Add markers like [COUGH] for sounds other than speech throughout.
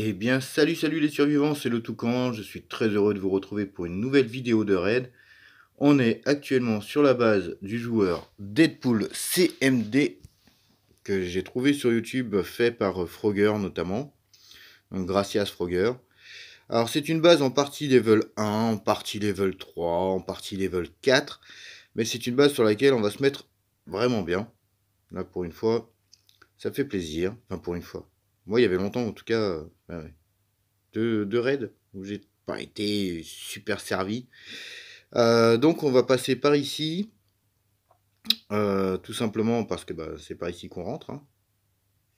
Eh bien, salut, salut les survivants, c'est le Toucan. Je suis très heureux de vous retrouver pour une nouvelle vidéo de raid. On est actuellement sur la base du joueur Deadpool CMD que j'ai trouvé sur YouTube, fait par Frogger notamment. Donc, Gracias Frogger. Alors c'est une base en partie level 1, en partie level 3, en partie level 4, mais c'est une base sur laquelle on va se mettre vraiment bien. Là pour une fois, ça fait plaisir. Enfin pour une fois. Moi il y avait longtemps en tout cas, euh, de deux, raids où j'ai pas été super servi. Euh, donc on va passer par ici, euh, tout simplement parce que bah, c'est par ici qu'on rentre. Hein.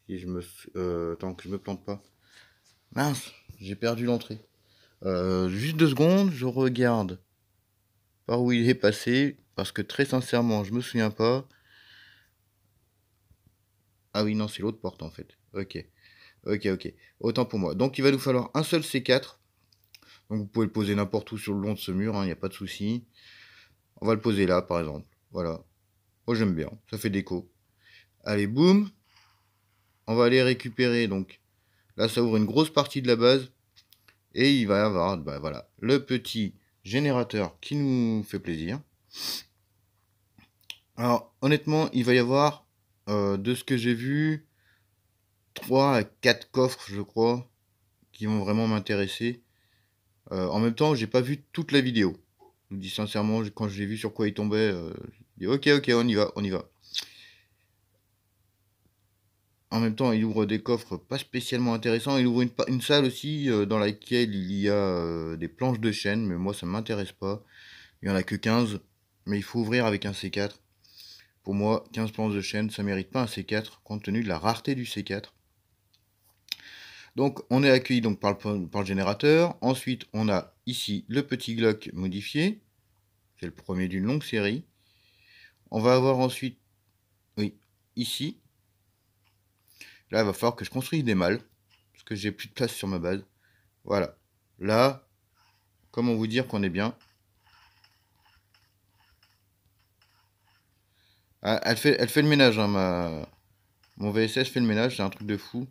Si je me, tant que je me plante pas. Mince j'ai perdu l'entrée. Euh, juste deux secondes, je regarde par où il est passé, parce que très sincèrement, je me souviens pas. Ah oui, non, c'est l'autre porte en fait. Ok. Ok, ok. Autant pour moi. Donc il va nous falloir un seul C4. Donc vous pouvez le poser n'importe où sur le long de ce mur, il hein, n'y a pas de souci. On va le poser là, par exemple. Voilà. Oh, j'aime bien, ça fait déco. Allez, boum. On va aller récupérer donc Là, ça ouvre une grosse partie de la base. Et il va y avoir bah, voilà, le petit générateur qui nous fait plaisir. Alors, honnêtement, il va y avoir, euh, de ce que j'ai vu, 3 à 4 coffres, je crois, qui vont vraiment m'intéresser. Euh, en même temps, j'ai pas vu toute la vidéo. Je dis sincèrement, quand je l'ai vu sur quoi il tombait, euh, je ok, ok, on y va, on y va en même temps, il ouvre des coffres pas spécialement intéressants. Il ouvre une, salle aussi euh, dans laquelle il y a euh, des planches de chêne, mais moi ça ne m'intéresse pas. Il n'y en a que 15, mais il faut ouvrir avec un C4. Pour moi, 15 planches de chêne, ça mérite pas un C4, compte tenu de la rareté du C4. Donc on est accueilli donc, par, le, par le générateur. Ensuite, on a ici le petit Glock modifié. C'est le premier d'une longue série. On va avoir ensuite, oui, ici, Là, il va falloir que je construise des mâles. Parce que j'ai plus de place sur ma base. Voilà. Là, comment vous dire qu'on est bien ah, elle, fait, elle fait le ménage, hein, Mon VSS fait le ménage, c'est un truc de fou.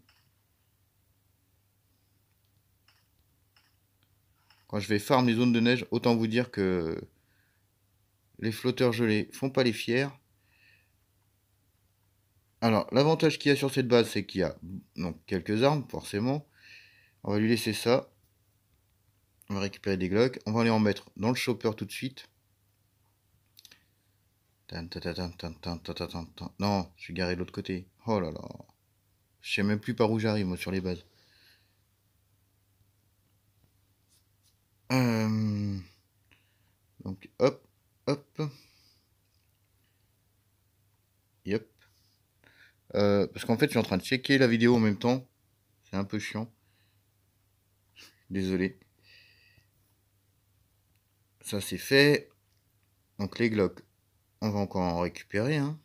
Quand je vais farm les zones de neige, autant vous dire que les flotteurs gelés font pas les fiers. Alors, l'avantage qu'il y a sur cette base, c'est qu'il y a donc, quelques armes, forcément. On va lui laisser ça. On va récupérer des Glocks. On va aller en mettre dans le chopper tout de suite. Non, je suis garé de l'autre côté. Oh là là. Je sais même plus par où j'arrive, moi, sur les bases. Euh, donc, hop, hop. Euh, parce qu'en fait, je suis en train de checker la vidéo en même temps. C'est un peu chiant. Désolé. Ça, c'est fait. Donc, les Glock, on va encore en récupérer. Hein.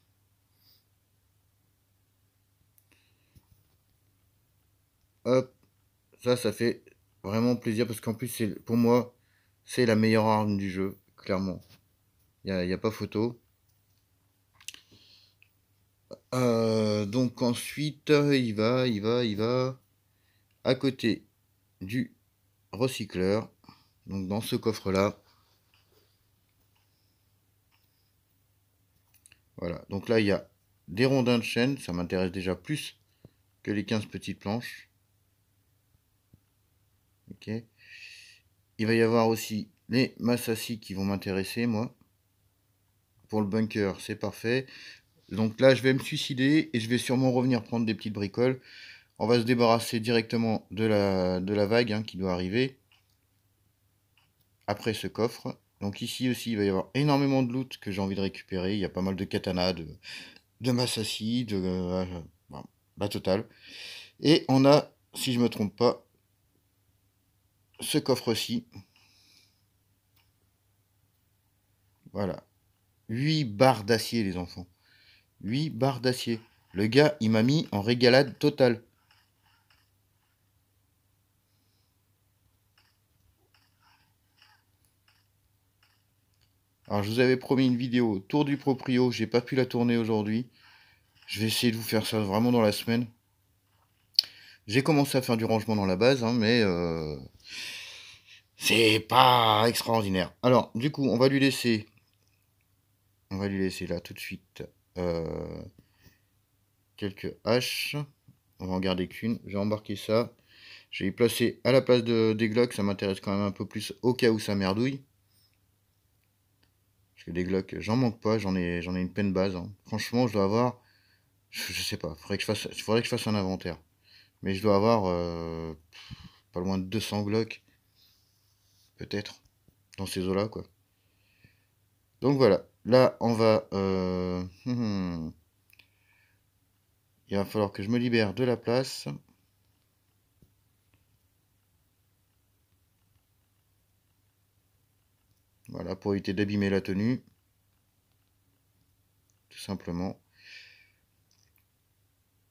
Ça, ça fait vraiment plaisir parce qu'en plus, pour moi, c'est la meilleure arme du jeu, clairement. Il n'y a pas photo. Euh, donc ensuite, il va, il va, il va à côté du recycleur. Donc dans ce coffre-là. Voilà, donc là il y a des rondins de chaîne, ça m'intéresse déjà plus que les 15 petites planches. Ok. Il va y avoir aussi les Massassi qui vont m'intéresser, moi. Pour le bunker, c'est parfait. Donc là, je vais me suicider et je vais sûrement revenir prendre des petites bricoles. On va se débarrasser directement de la, de la vague hein, qui doit arriver après ce coffre. Donc ici aussi, il va y avoir énormément de loot que j'ai envie de récupérer. Il y a pas mal de katanas, de, de de... la euh, bah, totale. Et on a, si je ne me trompe pas, ce coffre-ci. Voilà. 8 barres d'acier, les enfants. 8 barres d'acier. Le gars, il m'a mis en régalade totale. Alors, je vous avais promis une vidéo tour du proprio. J'ai pas pu la tourner aujourd'hui. Je vais essayer de vous faire ça vraiment dans la semaine. J'ai commencé à faire du rangement dans la base, hein, mais euh, c'est pas extraordinaire. Alors, du coup, on va lui laisser. On va lui laisser là tout de suite. Euh, quelques haches. On va en garder qu'une. J'ai embarqué ça. J'ai placé à la place de, des glocks Ça m'intéresse quand même un peu plus au cas où ça merdouille. Parce que des glocks j'en manque pas. J'en ai, j'en ai une peine base. Hein. Franchement, je dois avoir. Je, sais pas. Faudrait que je fasse, faudrait que je fasse un inventaire. Mais je dois avoir euh, pas loin de 200 glocks Peut-être. Dans ces eaux-là, quoi. Donc voilà. Là, on va... Euh, hum, hum. Il va falloir que je me libère de la place. Voilà, pour éviter d'abîmer la tenue. Tout simplement.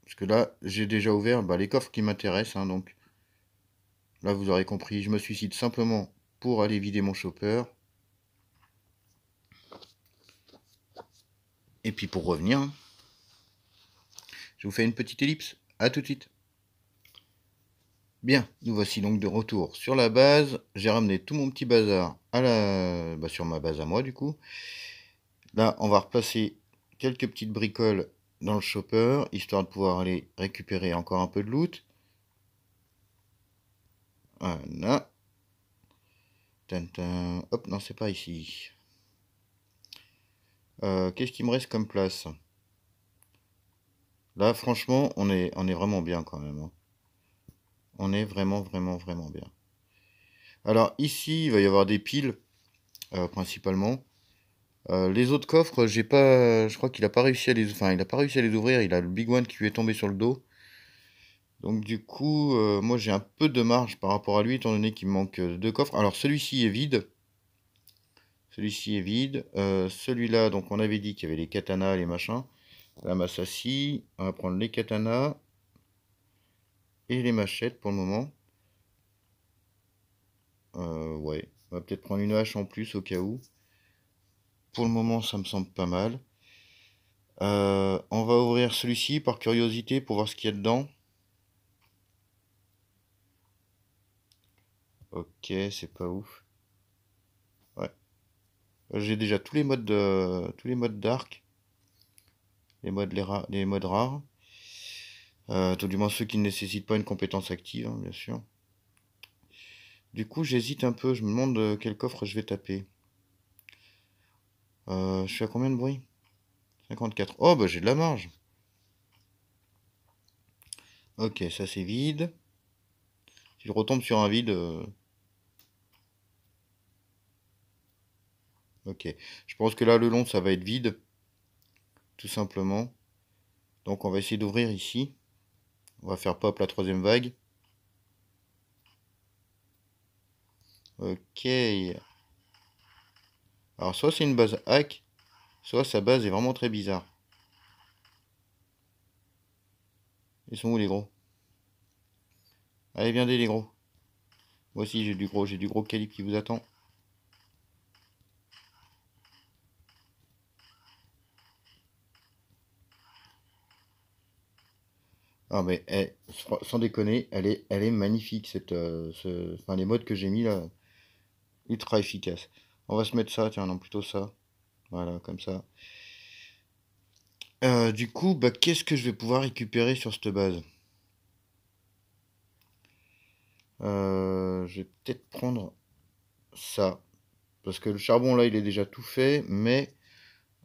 Parce que là, j'ai déjà ouvert bah, les coffres qui m'intéressent. Hein, donc là, vous aurez compris, je me suicide simplement pour aller vider mon chopper. Et puis pour revenir, je vous fais une petite ellipse. A tout de suite. Bien, nous voici donc de retour sur la base. J'ai ramené tout mon petit bazar à la... Bah, sur ma base à moi du coup. Là, on va replacer quelques petites bricoles dans le chopper, histoire de pouvoir aller récupérer encore un peu de loot. Voilà. Hop, non, c'est pas ici. Euh, qu'est-ce qui me reste comme place Là, franchement, on est, on est vraiment bien quand même. Hein. On est vraiment, vraiment, vraiment bien. Alors ici, il va y avoir des piles, euh, principalement. Euh, les autres coffres, j'ai pas, je crois qu'il n'a pas réussi à les, enfin, pas réussi à les ouvrir. Il a le big one qui lui est tombé sur le dos. Donc du coup, moi j'ai un peu de marge par rapport à lui, étant donné qu'il manque deux coffres. Alors celui-ci est vide. Celui-ci est vide. Euh, celui-là, donc on avait dit qu'il y avait les katanas, les machins. La massassi on va prendre les katanas et les machettes pour le moment. Euh, ouais, on va peut-être prendre une hache en plus au cas où. Pour le moment, ça me semble pas mal. Euh, on va ouvrir celui-ci par curiosité pour voir ce qu'il y a dedans. Ok, c'est pas ouf. J'ai déjà tous les modes tous les modes d'arc. Les modes, les, modes rares. Euh, tout du moins ceux qui ne nécessitent pas une compétence active, hein, bien sûr. Du coup, j'hésite un peu. Je me demande euh, quel coffre je vais taper. Euh, je suis à combien de bruit 54. Oh, bah j'ai de la marge. Ok, ça c'est vide. Si je retombe sur un vide, Ok. Je pense que là, le long, ça va être vide. Tout simplement. Donc, on va essayer d'ouvrir ici. On va faire pop la troisième vague. Ok. Alors, soit c'est une base hack, soit sa base est vraiment très bizarre. Ils sont où les gros Allez, viens des les gros. Moi aussi, j'ai du gros, j'ai du gros calibre qui vous attend. Ah mais eh, sans déconner, elle est, elle est magnifique cette, euh, les modes que j'ai mis là, ultra efficace. On va se mettre ça, tiens non plutôt ça, voilà comme ça. Euh, du coup, bah, qu'est-ce que je vais pouvoir récupérer sur cette base euh, Je vais peut-être prendre ça. Parce que le charbon là, il est déjà tout fait, mais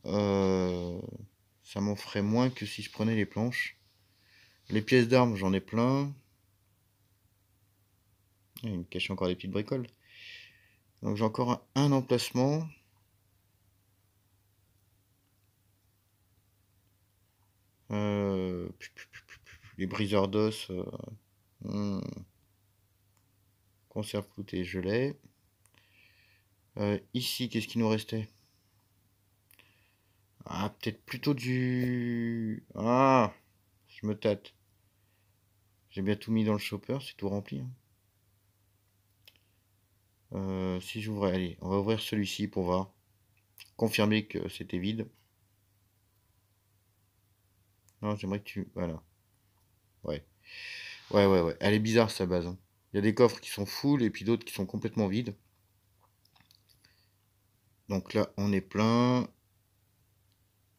ça m'en ferait moins que si je prenais les planches. Les pièces d'armes, j'en ai plein. Ah, il me cache encore des petites bricoles. Donc j'ai encore un, emplacement. Euh, les briseurs d'os. Euh, hmm. Conserve couté je euh, ici, qu'est-ce qui nous restait Ah, peut-être plutôt du... Ah, je me tâte. J'ai bien tout mis dans le shopper, c'est tout rempli. Hein. Euh, si j'ouvrais, allez, on va ouvrir celui-ci pour voir. Confirmer que c'était vide. Non, j'aimerais que tu... Voilà. Ouais. Ouais, ouais, ouais. Elle est bizarre, sa base. Hein. Il y a des coffres qui sont full et puis d'autres qui sont complètement vides. Donc là, on est plein.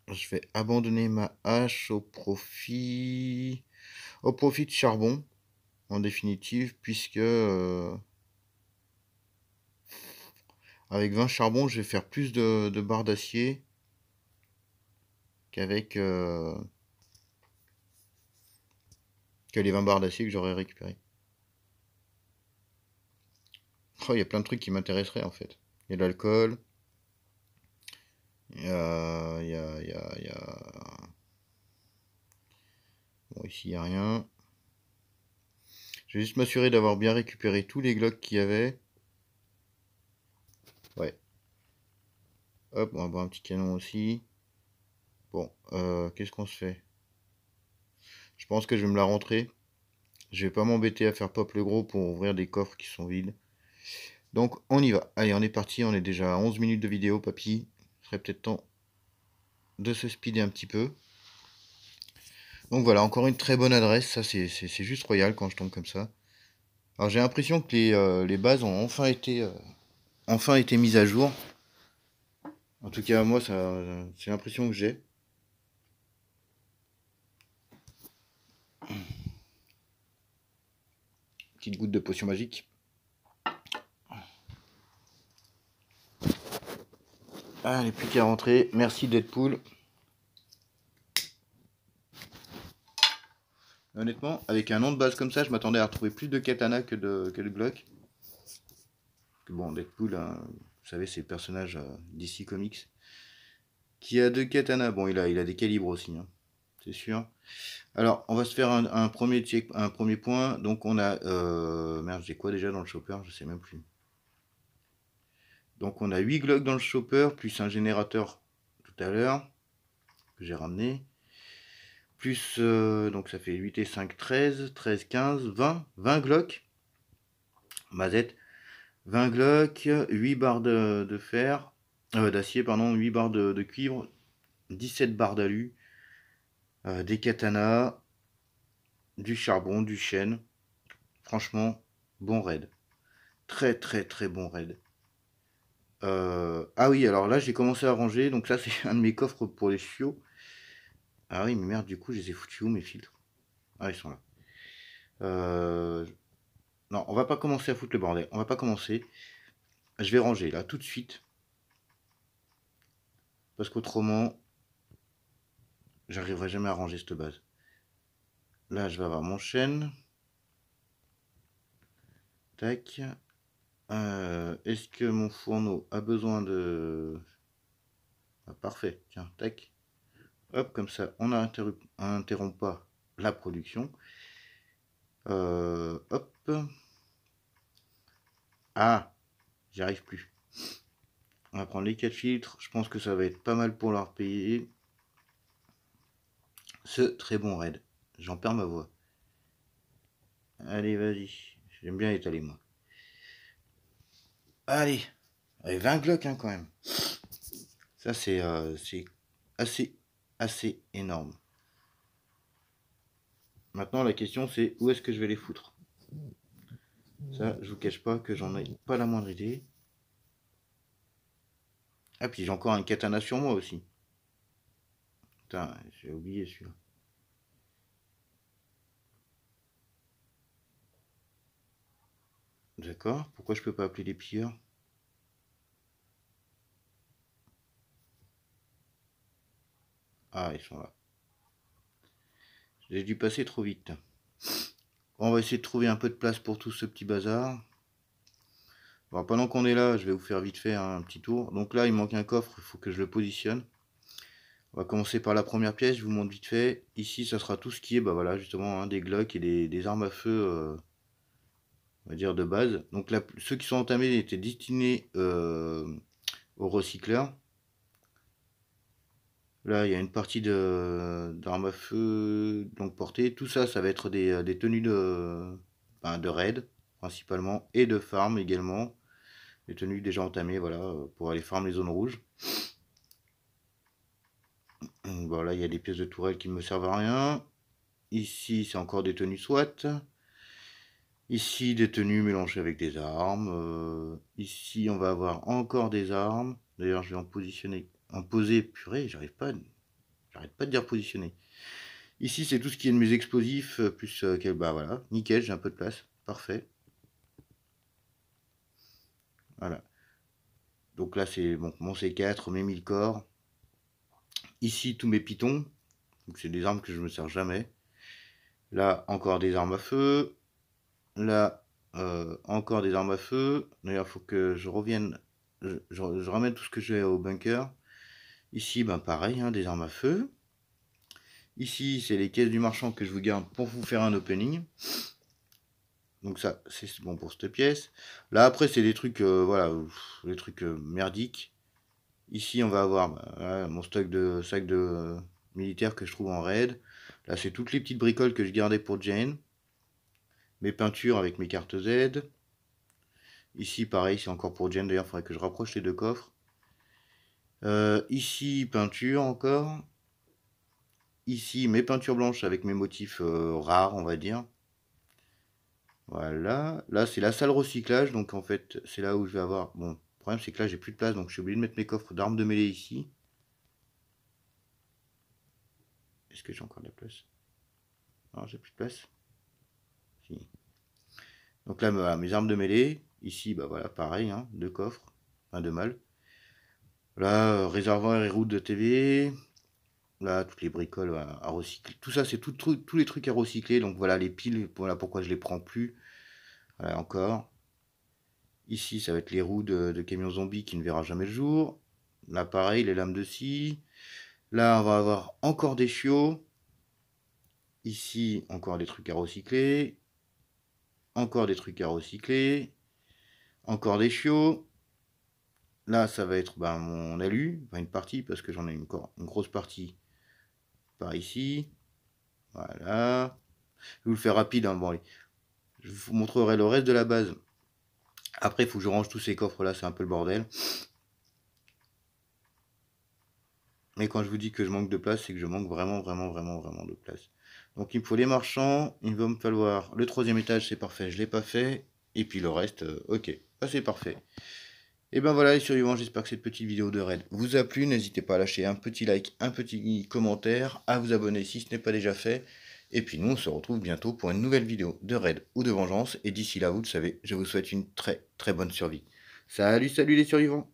Je vais abandonner ma hache au profit au profit de charbon, en définitive, puisque euh, avec 20 charbons, je vais faire plus de, barres d'acier qu'avec euh, que les 20 barres d'acier que j'aurais récupérées. Oh, il y a plein de trucs qui m'intéresseraient en fait. Il y a l'alcool. y a ici, il n'y a rien. Je vais juste m'assurer d'avoir bien récupéré tous les glocks qu'il y avait. Ouais. Hop, on va avoir un petit canon aussi. Bon, euh, qu'est-ce qu'on se fait Je pense que je vais me la rentrer. Je vais pas m'embêter à faire pop le gros pour ouvrir des coffres qui sont vides. Donc, on y va. Allez, on est parti. On est déjà à 11 minutes de vidéo, papy. Il serait peut-être temps de se speeder un petit peu. Donc voilà, encore une très bonne adresse. Ça, c'est juste royal quand je tombe comme ça. Alors j'ai l'impression que les, euh, bases ont enfin été, euh, enfin été mises à jour. En tout cas, moi, c'est l'impression que j'ai. Petite goutte de potion magique. Allez, plus qu'à rentrer. Merci Deadpool. Honnêtement, avec un nom de base comme ça, je m'attendais à retrouver plus de katana que de, que de Glock. bon, Deadpool, hein, vous savez, c'est le personnage euh, d'ici Comics. Qui a deux katanas. Bon, il a, il a des calibres aussi, hein, c'est sûr. Alors, on va se faire un, premier, un premier point. Donc, on a. Euh, merde, j'ai quoi déjà dans le chopper Je sais même plus. Donc, on a 8 Glock dans le chopper, plus un générateur tout à l'heure, que j'ai ramené plus euh, donc ça fait 8 et 5, 13, 13, 15, 20, 20 Glock, Mazette, 20 Glock, 8 barres de, fer, euh, d'acier, pardon, 8 barres de, cuivre, 17 barres d'alu, euh, des katanas, du charbon, du chêne. Franchement, bon raid. Très très très bon raid. ah oui, alors là j'ai commencé à ranger, donc là [LAUGHS] c'est un de mes coffres pour les chiots. Ah oui, mais merde, du coup, je les ai foutus où mes filtres Ah, ils sont là. Euh, non, on va pas commencer à foutre le bordel. On va pas commencer. Je vais ranger là tout de suite. Parce qu'autrement, j'arriverai jamais à ranger cette base. Là, je vais avoir mon chêne. Tac. Euh, est-ce que mon fourneau a besoin de... Ah, parfait. Tiens, tac. Hop, comme ça, on n'interrompt pas la production. Euh, hop. Ah, j'y arrive plus. On va prendre les quatre filtres. Je pense que ça va être pas mal pour leur payer ce très bon raid. J'en perds ma voix. Allez, vas-y. J'aime bien étaler, moi. Allez. 20 glocks, hein, quand même. Ça, c'est euh, assez assez énorme. Maintenant, la question c'est où est-ce que je vais les foutre Ça, je vous cache pas que j'en ai pas la moindre idée. Ah, puis j'ai encore un katana sur moi aussi. Putain, j'ai oublié celui-là. D'accord Pourquoi je peux pas appeler les pilleurs Ah, ils sont là. J'ai dû passer trop vite. On va essayer de trouver un peu de place pour tout ce petit bazar. pendant qu'on est là, je vais vous faire vite fait un petit tour. Donc là, il manque un coffre, il faut que je le positionne. On va commencer par la première pièce, je vous montre vite fait. Ici, ça sera tout ce qui est, bah voilà, justement, hein, des glocks et des, armes à feu, euh, on va dire, de base. Donc là, ceux qui sont entamés étaient destinés euh, aux recycleurs. Là, il y a une partie d'armes à feu, donc portée. Tout ça, ça va être des, euh, tenues de, de raid, principalement, et de farm également. Des tenues déjà entamées, voilà, euh, pour aller farm les zones rouges. Voilà, il y a des pièces de tourelles qui ne me servent à rien. Ici, c'est encore des tenues SWAT. Ici, des tenues mélangées avec des armes. Euh, ici, on va avoir encore des armes. D'ailleurs, je vais en positionner en posé, purée, j'arrive pas, j'arrête pas de dire positionner. Ici, c'est tout ce qui est de mes explosifs, euh, plus euh, quel bah voilà, nickel, j'ai un peu de place, parfait. Voilà. Donc là, c'est bon, mon C4, mes 1000 corps. Ici, tous mes pitons. Donc c'est des armes que je me sers jamais. Là, encore des armes à feu. Là, euh, encore des armes à feu. D'ailleurs, il faut que je revienne, je ramène tout ce que j'ai au bunker. Ici, ben pareil, hein, des armes à feu. Ici, c'est les caisses du marchand que je vous garde pour vous faire un opening. Donc ça, c'est bon pour cette pièce. Là, après, c'est des trucs, euh, voilà, des trucs euh, merdiques. Ici, on va avoir ben, mon stock de sacs de militaires que je trouve en raid. Là, c'est toutes les petites bricoles que je gardais pour Jane. Mes peintures avec mes cartes Z. Ici, pareil, c'est encore pour Jane. D'ailleurs, il faudrait que je rapproche les deux coffres. Euh, ici, peinture encore. Ici, mes peintures blanches avec mes motifs euh, rares, on va dire. Voilà. Là, c'est la salle recyclage. Donc, en fait, c'est là où je vais avoir... Bon, le problème, c'est que là, j'ai plus de place. Donc, je suis obligé de mettre mes coffres d'armes de mêlée ici. Est-ce que j'ai encore de la place Non, j'ai plus de place. Donc là, mes armes de mêlée. Ici, bah voilà, pareil, hein, deux coffres, un de mâles. Là, euh, réservoir et roues de TV. Là, toutes les bricoles euh, à, recycler. Tout ça, c'est tous les trucs à recycler. Donc voilà, les piles, voilà pourquoi je les prends plus. Voilà, encore. Ici, ça va être les roues de, camion zombie qui ne verra jamais le jour. L'appareil, les lames de scie. Là, on va avoir encore des chiots. Ici, encore des trucs à recycler. Encore des trucs à recycler. Encore des chiots. Là, ça va être ben, mon alu, enfin, une partie, parce que j'en ai une, grosse partie par ici. Voilà. Je vais vous le faire rapide. Hein. Je vous montrerai le reste de la base. Après, il faut que je range tous ces coffres-là, c'est un peu le bordel. Mais quand je vous dis que je manque de place, c'est que je manque vraiment, vraiment, vraiment, vraiment de place. Donc il me faut les marchands, il va me falloir le troisième étage, c'est parfait, je l'ai pas fait. Et puis le reste, euh, ok, c'est parfait. Eh ben et bien voilà les survivants, j'espère que cette petite vidéo de raid vous a plu. N'hésitez pas à lâcher un petit like, un petit commentaire, à vous abonner si ce n'est pas déjà fait. Et puis nous, on se retrouve bientôt pour une nouvelle vidéo de raid ou de vengeance. Et d'ici là, vous le savez, je vous souhaite une très très bonne survie. Salut, salut les survivants